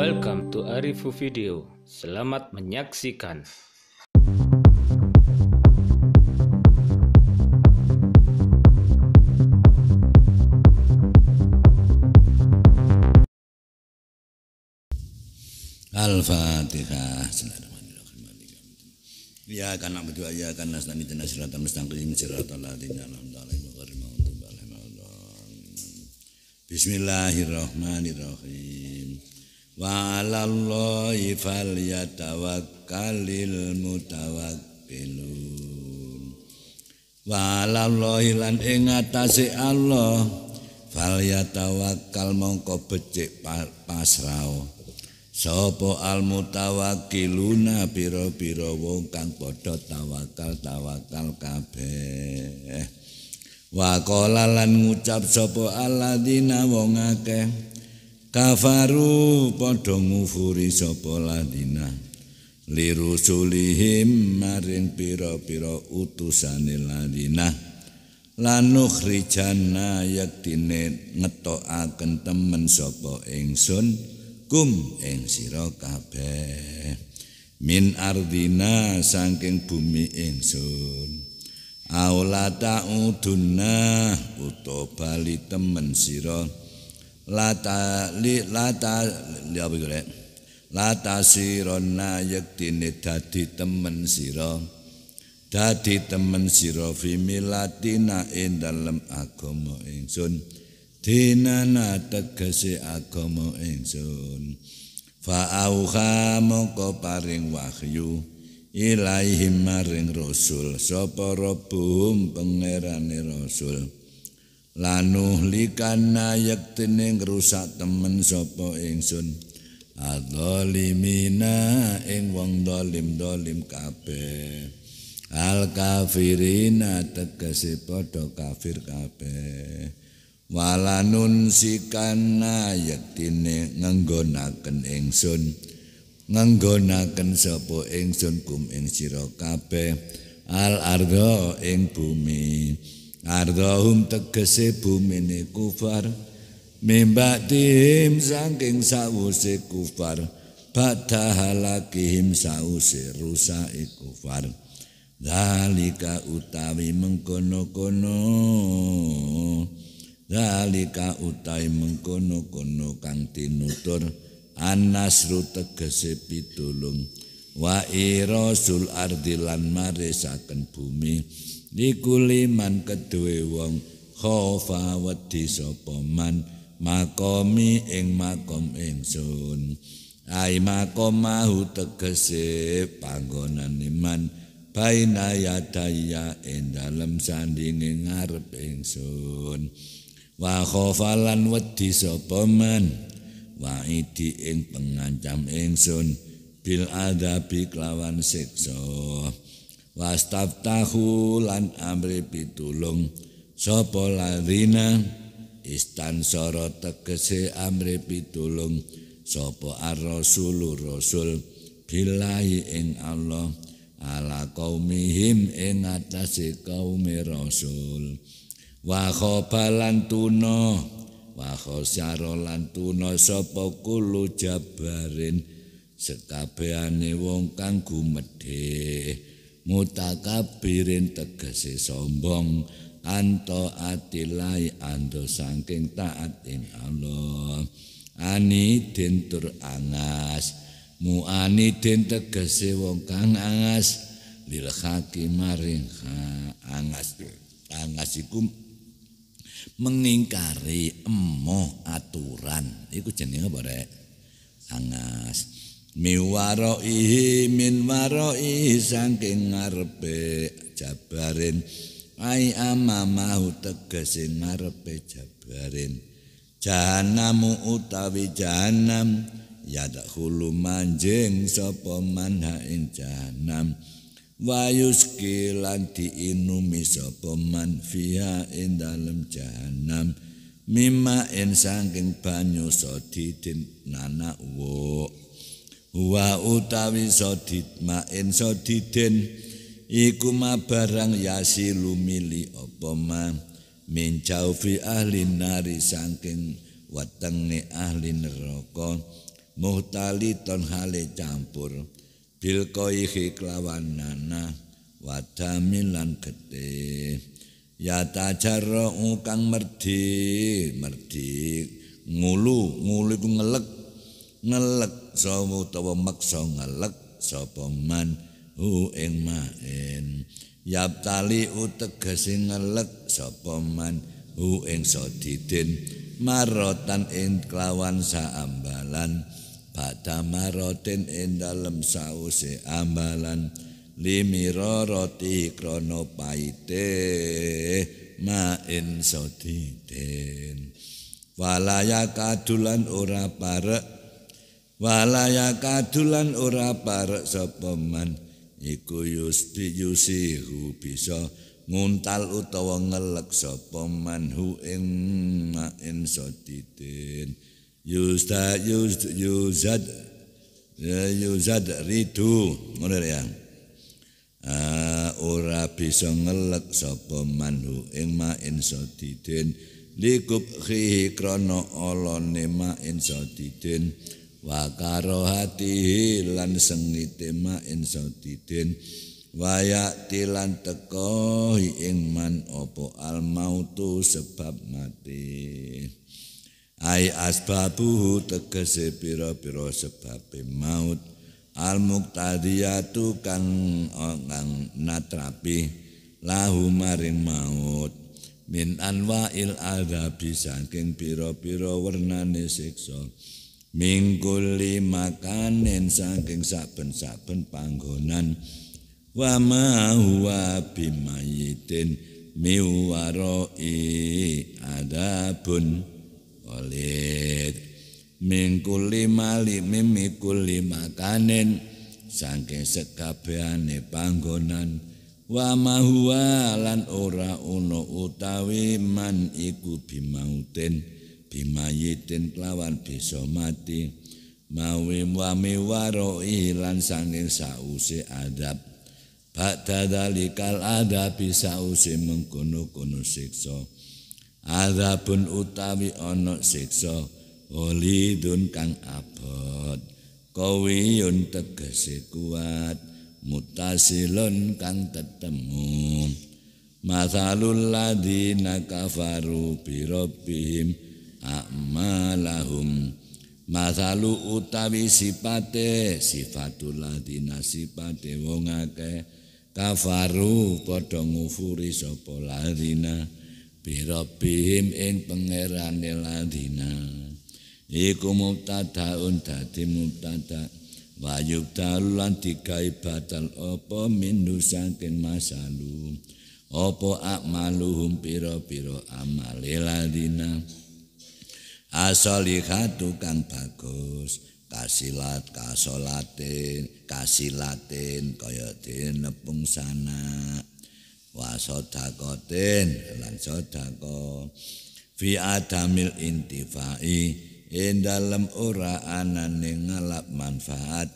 Welcome to Arifu Video. Selamat menyaksikan. Al-Fatihah. Ya kan berdoa ya kan nastani tina sirata mustaqim sirata ladina alhamdulillahi wa gharim Bismillahirrahmanirrahim. Walallahi fal yatawakkalil mutawakkilun Walallahi lan ing ngatasé Allah fal yatawakkal mongko becik pasrao Sopo al mutawakkiluna pira-pira wong kang padha tawakal-tawakal kabeh Wa qala lan ngucap sopo alladzina wong akeh kafaru padha ngufuri sapa ladina lirusulihim marin pira-pira utusane ladina lanuh rijana yak dine ngetokaken temen sapa ingsun kum ing sira kabeh min ardina saking bumi ingsun aulata uduna uto bali temen sira lata li lata li apa kira lata na yektine dadi temen siro. dadi temen siro fimilatina in dalem agomo ingsun dinana tegese agama ingsun fa auha moko paring wahyu ilaihim maring rasul sapa rabbuhum pangerane rasul lanuh likana yaktene rusak temen sapa ingsun adzalimina ing wong dolim-dolim kabeh al kafirina tegese padha kafir kabeh walanun sikana yaktene nenggonaken ingsun nenggonaken sapa ingsun kum ing sira kabeh al ardo ing bumi Ardhahum tegese bumine kufar Mimbak tihim sangking sause kufar Bakta halakihim sause rusai kufar Dalika utawi mengkono-kono Dalika utawi mengkono-kono kang tinutur Anasru tegese pitulung tegese pitulung wa irasul ardi lan marisaken bumi likuliman kedue wong khofa wedi sapa man makomi ing makom ingsun ai makom mahu tegese panggonan iman baina yadaya ing dalem sandinge ngarep ingsun wa khofa lan wedi sapa man wa ing pengancam ingsun bil adabi kelawan siksa wastaf lan amri pitulung sapa ladina istan soro tegese amri pitulung sapa ar-rasul rasul billahi ing Allah ala kaumihim ing atase kaum rasul wa khabalan tuno wa khosyar tuno sapa kulu jabarin sekabehane wong kang gumedhe mutakabirin tegese sombong anto atilai ando saking taatin Allah ani den tur angas muani den tegese wong kang angas lil maring ha angas angas iku mengingkari emoh aturan iku jenenge apa rek angas Mi miwaroihi min waroihi sangking ngarepe jabarin ai amamahu tegese ngarepe jabarin jahanamu utawi jahanam yada hulu manjing sapa manha ing jahanam wayus kilan diinumi sapa man in dalem jahanam mima ing sangking banyu sodidin nana wo wa utawi sodit ma'in sodiden iku mabarang yasi lumili apa ma min jaufi ahli nari sangking watengne ahli neraka muhtali ton hale campur bil koihi kelawan nana wadamin lan ya tajar kang merdi merdi ngulu ngulu ngelek ngelek sawu utawa meksa ngelek sapa man hu ing maen yap tali utegese ngelek sapa man hu ing sodidin marotan ing kelawan saambalan Bata marotin ing dalem sause ambalan limiro roti krono paite maen in sodidin walaya kadulan ora parek walaya kadulan ora parek sapa man iku yusti yusihu bisa nguntal utawa ngelek sapa man hu ing main sotitin yusta yust yuzad ya yuzad ridu ngono ya ora bisa ngelek sapa man hu ing main sotitin likup khi krana alane main sotitin wa karohati lan sengite ma insa didin waya tilan teko ing man apa al mautu sebab mati ai asbabu tegese pira-pira sebab maut al muqtadiyatu kang kang natrapi lahu maring maut min anwa'il adzab saking pira-pira wernane siksa Mingkuli lima kanen saking saben-saben panggonan wa ma huwa bimayitin miwaroi adabun walid mingkul lima limi mingkul lima kanen saking sekabiane panggonan wa ma huwa lan ora uno utawi man iku bimautin bimayitin kelawan bisa mati mawi wami waro ilan sangin sause adab bak dadalikal adab bisa usi mengkono kono sikso adabun utawi ono sikso olidun kang abot kowiyun tegesi kuat mutasilun kang tetemu Masalul ladina kafaru bi rabbihim a'malahum mazalu utawi sipate sifatul ladina sipate wong akeh kafaru padha ngufuri sapa ladina birabbihim ing pangerane ladina iku mubtadaun dadi mubtada wa yubtal lan batal apa minu saking masalu apa amaluhum pira-pira amale ladina asolihatu kang bagus kasilat kasolatin kasilatin kaya den nepung sana wa sodakotin lan sodako fi adamil intifai in dalam ora anane ngalap manfaat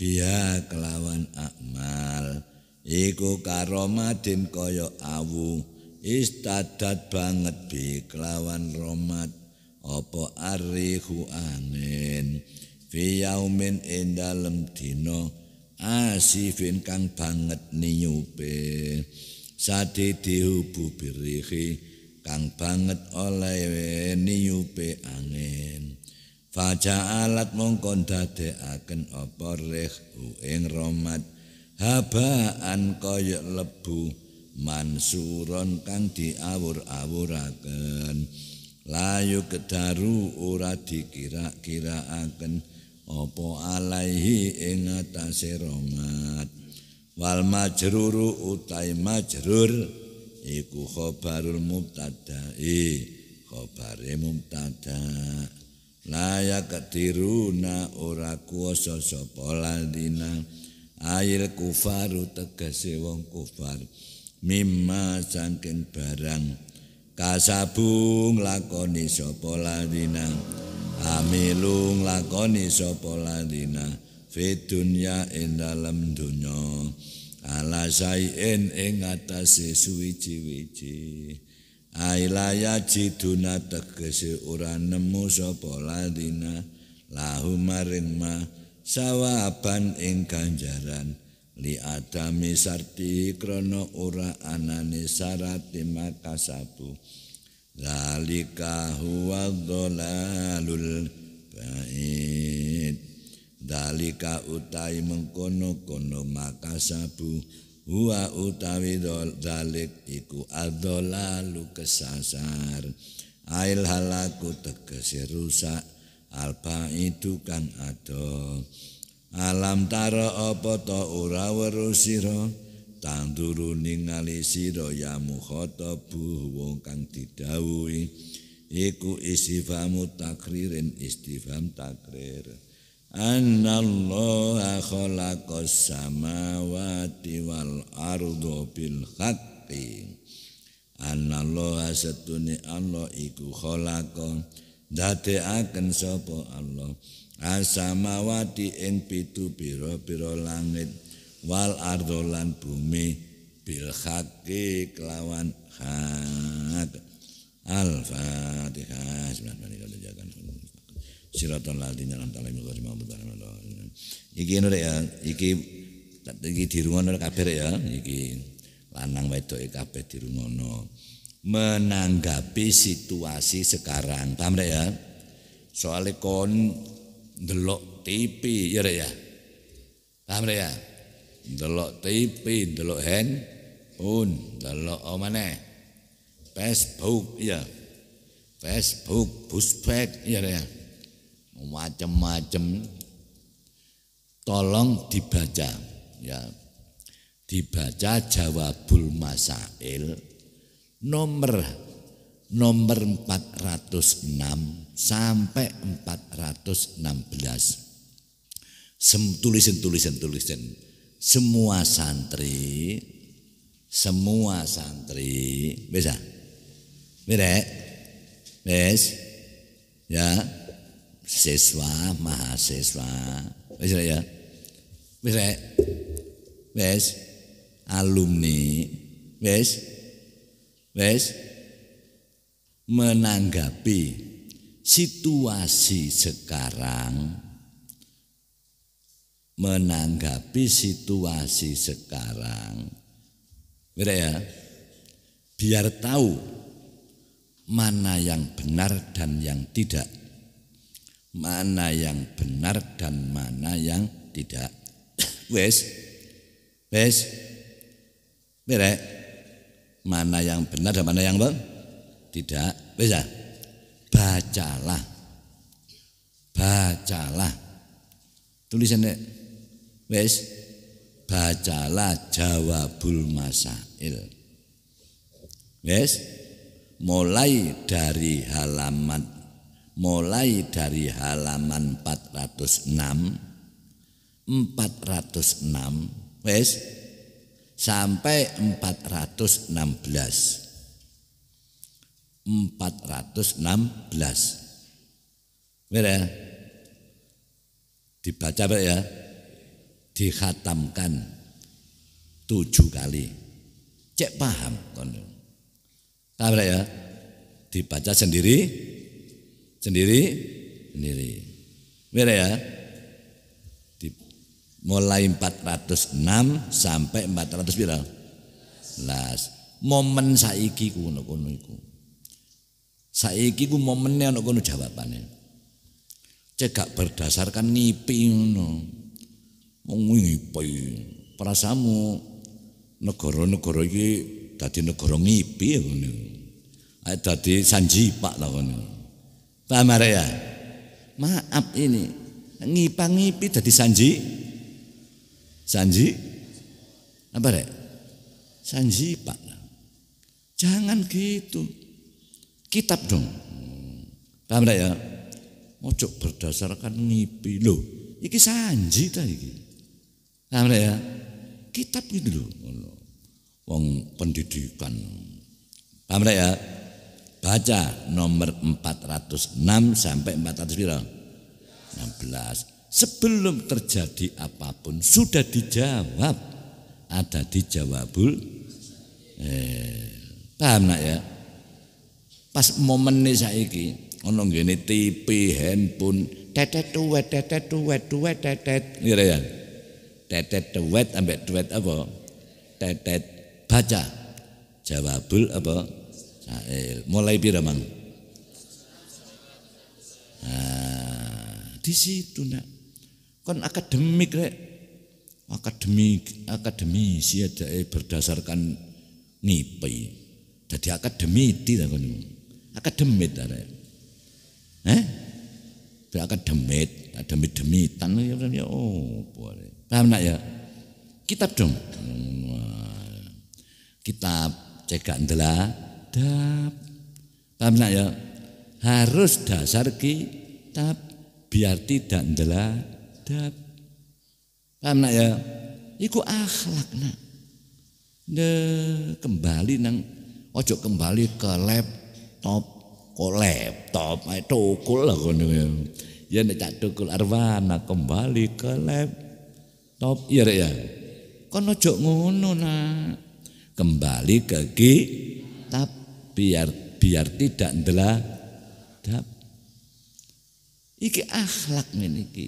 biha kelawan akmal iku karomadin kaya awu istadat banget bi kelawan romat apa arihu anen fi yaumin ing dalem dina asifin kang banget niyupe sate dihubu birihi kang banget oleh niyupe angin fajar alat mongko dadekaken apa rihu ing romat habaan kaya lebu mansuron kang diawur-awuraken layu kedaru ora dikira-kira akan opo alaihi ing atase romat wal majruru utai majrur iku khobarul mubtada i khobare mubtada layak kediruna ora kuasa sapa lalina Air kufaru tegese wong kufar mimma sangking barang kasabung lakoni sapa ladina amilung lakoni sapa ladina fi dunya ing dalam dunya ala sayin ing atase suwi-wiji ailaya jiduna tegese ora nemu sapa ladina lahumaring ma sawaban ing ganjaran li adami sarti krono ora anane sarate makasabu zalika huwa dhalalul bait dalika utai mengkono kono makasabu Hua utawi zalik iku adhalalu kesasar ail halaku tegese rusak alba itu adoh Alam taro apa ta ora weruh sira tanduru ningali sira ya mukhatabu wong kang didhawuhi iku istifhamu takririn istifham takrir annallaha khalaqas samawati wal ardo bil haqqi annallaha setune Allah iku khalaqan dadekaken sapa Allah. asamawati ing pitu biro biro langit wal ardolan bumi bil haqi kelawan hak al-fatihah siratal ini kau talim ghairi allah. iki ngono ya iki iki dirungono kabir ya iki lanang di e kabeh dirungono menanggapi situasi sekarang tamre ya soalnya kon delok TV ya Rek ya. Paham Rek ya? Delok TV, delok handphone, delok oh, apa Facebook ya. Facebook, Facebook, ya Rek ya. Macam-macam. Tolong dibaca ya. Dibaca jawabul masail nomor nomor 406 sampai 416 Sem, tulisin tulisin tulisin semua santri semua santri bisa Mirek eh? Bes, ya siswa mahasiswa Bisa ya bisa, eh? Bes, alumni Bes, Bes menanggapi situasi sekarang menanggapi situasi sekarang Beda ya biar tahu mana yang benar dan yang tidak mana yang benar dan mana yang tidak wes wes ya? mana yang benar dan mana yang benar tidak bisa. Bacalah. Bacalah. Tulisannya wes bacalah jawabul masail. Wes mulai dari halaman mulai dari halaman 406 406 wes sampai 416 416. Mere, ya? Dibaca Pak ya. dihatamkan tujuh kali. Cek paham kon. Kabeh ya. Dibaca sendiri sendiri sendiri. Mere ya? Di, mulai 406 sampai 400 viral Las. Momen saiki kuno kuno iku. Saiki ku momennya ana kono jawabane. Cegak berdasarkan nipi ngono. Wong ngipi. Prasamu negara-negara iki dadi negara ngipi ya ngono. Ae sanji pak ta ngono. Pak ya? Maaf ini ngipang ngipi dadi sanji sanji apa rek sanji pak jangan gitu kitab dong. Paham tak ya? Ojo berdasarkan ngipi loh. Iki sanji ta iki. Paham tak ya? Kitab gitu loh. Wong pendidikan. Paham tak ya? Baca nomor 406 sampai 400 16. Sebelum terjadi apapun sudah dijawab. Ada dijawabul. Eh, paham nak ya? Pas momen saiki ana ngene TV, handphone, tetet duet, tetet duet, duet tetet. Ngire ya. Tetet duet ambek duet apa? Tetet baca. Jawabul apa? Sail. Mulai pira, Mang? Nah, di situ nak. Kon akademik rek. Akademik, akademisi ada berdasarkan nipi. Jadi akademik tidak kan Akademit arek. Eh? Berakademit, akademit demitan ya ya, ya oh, boleh. Paham nak ya? Kitab dong. Kitab cegah ndela dap. Paham nak ya? Harus dasar kitab biar tidak ndela dap. Paham nak ya? Iku akhlak nak. De kembali nang ojo kembali ke lab laptop kok laptop itu tukul lah kono ya. ya nek cak tukul arwana kembali ke laptop ya rek ya kono aja ngono nak kembali ke kitab biar biar tidak dap iki akhlak niki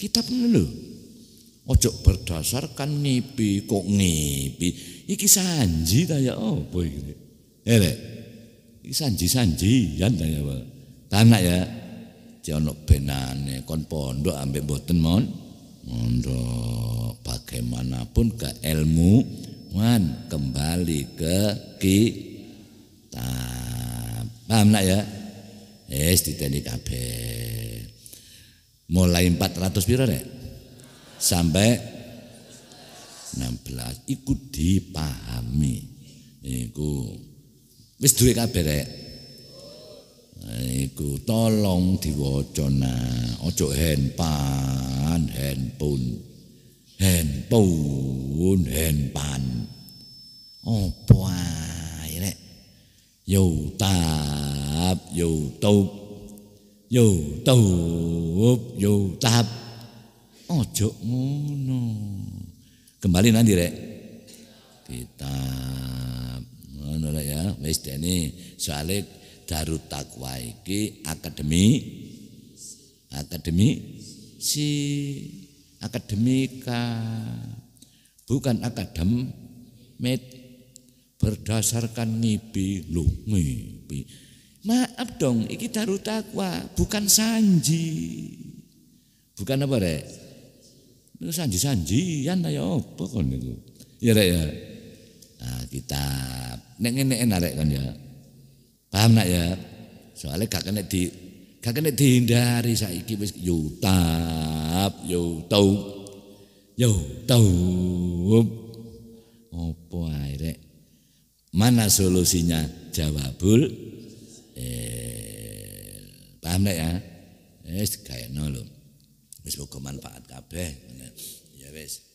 kitab ngono ojo berdasarkan nipi kok ngipi iki sanji tanya oh boleh. Eh. Iki sanji-sanjian ta ya, ya, Pak. nak ya. Jono benane kon pondok ambek boten mon. Mondok bagaimanapun ke ilmu wan kembali ke kita. Paham nak ya? Yes, diteni kabeh. Mulai 400 pira rek? Sampai 16 ikut dipahami ikut. Wis duwe kabeh rek. Nah, iku tolong diwaca nah, aja handpan, handphone. Handphone, handpan. Apa ae rek? YouTube, YouTube. YouTube, YouTube. Ojo ngono. Kembali nanti rek. Kita ngono ya wis dene soalé Darut Takwa iki akademi akademi si akademika bukan akadem med berdasarkan ngipi lu ngipi maaf dong iki Darut Takwa bukan sanji bukan apa rek Itu sanji-sanjian ya apa kon itu. Ya rek ya. Nah, kita nek ngene enak kan ya paham nak ya Soale gak kena di gak kena dihindari saiki wis yutap yutau apa opo mana solusinya jawabul eh paham nak ya eh, wis gaeno lho wis kok manfaat kabeh ya wis